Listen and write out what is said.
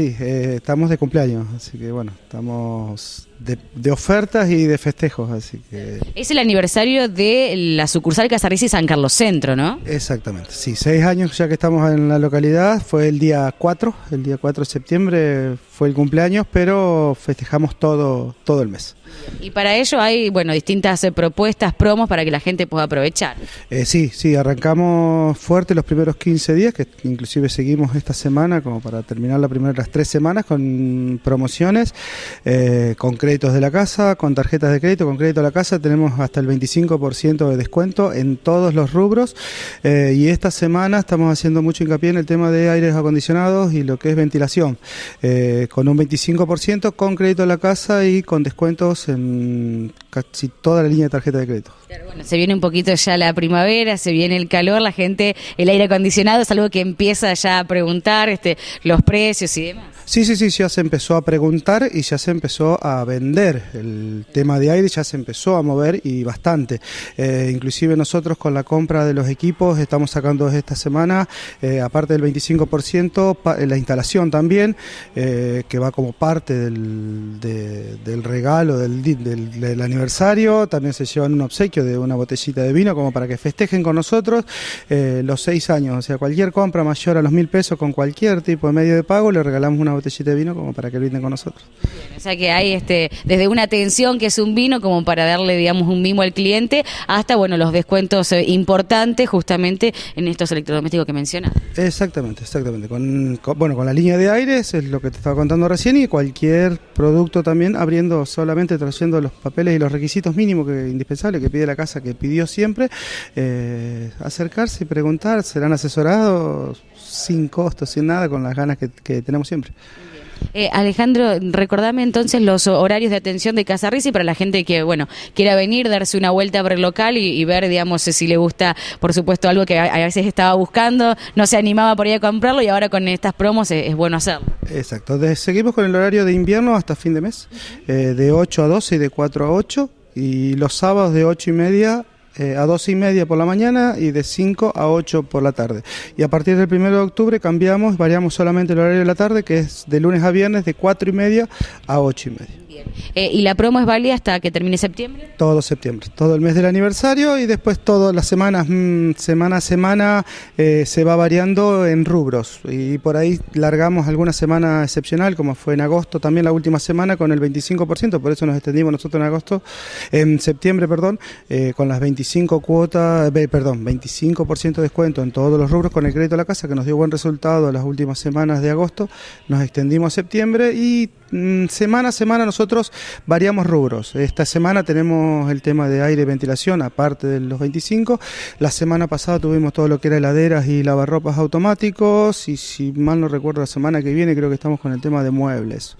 Sí, eh, estamos de cumpleaños, así que bueno, estamos de, ofertas y de festejos, así que... Es el aniversario de la sucursal Casarriza y San Carlos Centro, ¿no? Exactamente, sí, seis años ya que estamos en la localidad, fue el día 4, el día 4 de septiembre fue el cumpleaños, pero festejamos todo, todo el mes. Y para ello hay, bueno, distintas eh, propuestas, promos para que la gente pueda aprovechar. Eh, sí, sí, arrancamos fuerte los primeros 15 días, que inclusive seguimos esta semana, como para terminar la primera, las tres semanas, con promociones, eh, con créditos de la casa, con tarjetas de crédito, con crédito a la casa, tenemos hasta el 25% de descuento en todos los rubros. y esta semana estamos haciendo mucho hincapié en el tema de aires acondicionados y lo que es ventilación con un 25% con crédito a la casa y con descuentos en casi toda la línea de tarjeta de crédito. se viene un poquito ya la primavera, se viene el calor, la gente, el aire acondicionado es algo que empieza ya a preguntar este, los precios y demás. Sí, sí, sí, ya se empezó a preguntar y ya se empezó a vender. El tema de aire ya se empezó a mover y bastante. Eh, inclusive nosotros con la compra de los equipos estamos sacando esta semana, eh, aparte del 25%, eh, la instalación también que, va como parte del, regalo del, aniversario. También se llevan un obsequio de una botellita de vino como para que festejen con nosotros eh, los seis años. O sea, cualquier compra mayor a los mil pesos con cualquier tipo de medio de pago, le regalamos una botellita de vino como para que brinden con nosotros. o sea que hay este, desde una atención que es un vino como para darle, digamos, un mimo al cliente, hasta, bueno, los descuentos eh, importantes justamente en estos electrodomésticos que mencionas. Exactamente, exactamente. Con, bueno, con la línea de aires es lo que te estaba contando recién y cualquier producto también abriendo solamente trayendo los papeles y los requisitos mínimos que indispensables que pide la casa que pidió siempre eh, acercarse y preguntar serán asesorados sin costo sin nada con las ganas que, tenemos siempre eh, Alejandro, recordame entonces los horarios de atención de Casa Risi para la gente que, bueno, quiera venir, darse una vuelta por el local y, ver, digamos, si le gusta, por supuesto, algo que a, veces estaba buscando, no se animaba por ahí a comprarlo y ahora con estas promos es, bueno hacerlo. Exacto. De, seguimos con el horario de invierno hasta hasta fin de mes, eh, de 8 a 12 y de 4 a 8, y los sábados de 8 y media eh, a dos y media por la mañana y de 5 a 8 por la tarde. Y a partir del 1 de octubre cambiamos, variamos solamente el horario de la tarde, que es de lunes a viernes de 4 y media a 8 y media. Eh, ¿Y la promo es válida hasta que termine septiembre? Todo septiembre, todo el mes del aniversario y después todas las semanas, mm, semana a semana eh, se va variando en rubros. Y por ahí largamos alguna semana excepcional, como fue en agosto también la última semana con el 25%, por eso nos extendimos nosotros en agosto, en septiembre, perdón, con las 25 25 perdón, 25% de descuento en todos los rubros con el crédito a la casa que nos dio buen resultado las últimas semanas de agosto. Nos extendimos a septiembre y mm, semana a semana nosotros variamos rubros. Esta semana tenemos el tema de aire y ventilación, aparte de los 25. La semana pasada tuvimos todo lo que era heladeras y lavarropas automáticos. Y si mal no recuerdo, la semana que viene creo que estamos con el tema de muebles.